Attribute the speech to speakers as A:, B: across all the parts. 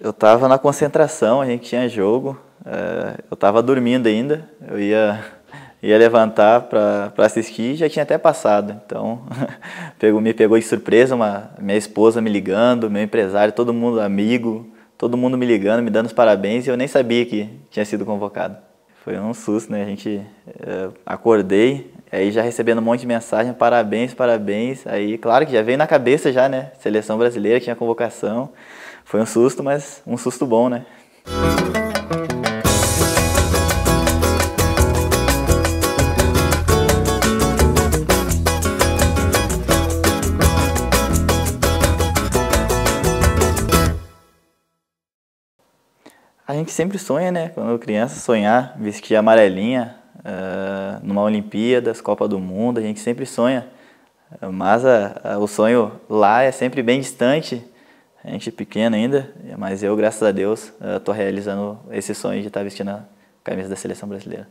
A: Eu estava na concentração, a gente tinha jogo, é, eu estava dormindo ainda, eu ia, ia levantar para assistir já tinha até passado. Então, pegou, me pegou de surpresa uma, minha esposa me ligando, meu empresário, todo mundo amigo, todo mundo me ligando, me dando os parabéns e eu nem sabia que tinha sido convocado. Foi um susto, né? A gente é, acordei, aí já recebendo um monte de mensagem, parabéns, parabéns. Aí, claro que já veio na cabeça já, né? Seleção brasileira tinha convocação. Foi um susto, mas um susto bom, né? A gente sempre sonha, né? Quando criança, sonhar, vestir amarelinha uh, numa Olimpíadas, Copa do Mundo, a gente sempre sonha. Mas ah, o sonho lá é sempre bem distante a gente é pequeno ainda, mas eu, graças a Deus, estou eh, realizando esse sonho de estar vestindo a camisa da seleção brasileira.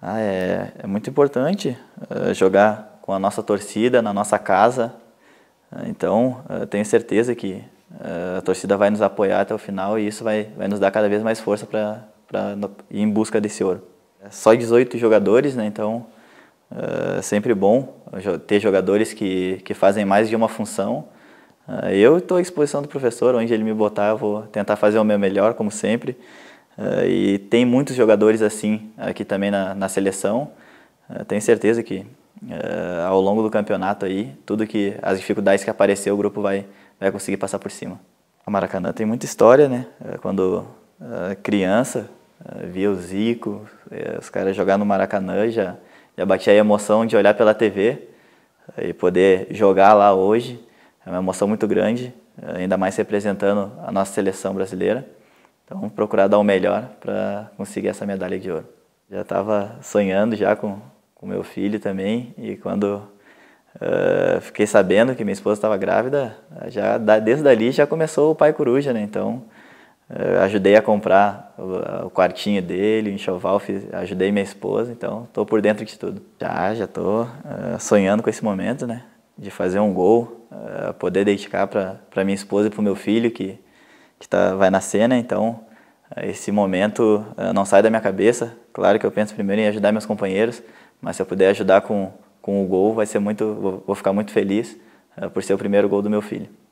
A: Ah, é, é muito importante eh, jogar com a nossa torcida, na nossa casa. Eh, então, tenho certeza que a torcida vai nos apoiar até o final e isso vai, vai nos dar cada vez mais força para ir em busca desse ouro. É só 18 jogadores, né? então é sempre bom ter jogadores que, que fazem mais de uma função. Ah, eu estou à disposição do professor, onde ele me botar, eu vou tentar fazer o meu melhor, como sempre. Ah, e tem muitos jogadores assim aqui também na, na seleção. Ah, tenho certeza que ao longo do campeonato aí, tudo que as dificuldades que aparecer, o grupo vai, vai conseguir passar por cima. A Maracanã tem muita história, né? Quando criança, via o Zico, eh, os caras jogar no Maracanã, já, já batia a emoção de olhar pela TV e poder jogar lá hoje. É uma emoção muito grande, eh, ainda mais representando a nossa seleção brasileira. Então, procurar dar o melhor para conseguir essa medalha de ouro. Já estava sonhando já com com meu filho também e quando uh, fiquei sabendo que minha esposa estava grávida, já desde ali já começou o pai coruja, né? Então uh, ajudei a comprar o, o, quartinho dele, o enxoval, fiz, ajudei minha esposa, então estou por dentro de tudo. Já já estou uh, sonhando com esse momento, né? de fazer um gol, eh, poder dedicar para minha esposa e para o meu filho que, que tá, vai nascer, né? Então, eh, esse momento eh, não sai da minha cabeça. Claro que eu penso primeiro em ajudar meus companheiros, mas se eu puder ajudar com, com o gol, vai ser muito, vou ficar muito feliz por ser o primeiro gol do meu filho.